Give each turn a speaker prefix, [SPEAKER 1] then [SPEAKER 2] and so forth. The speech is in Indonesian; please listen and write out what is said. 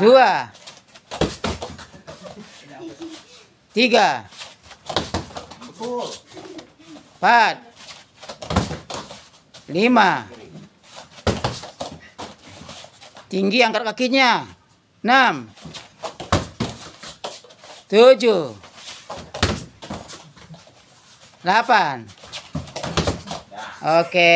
[SPEAKER 1] dua tiga empat lima tinggi angkat kakinya enam tujuh delapan oke okay.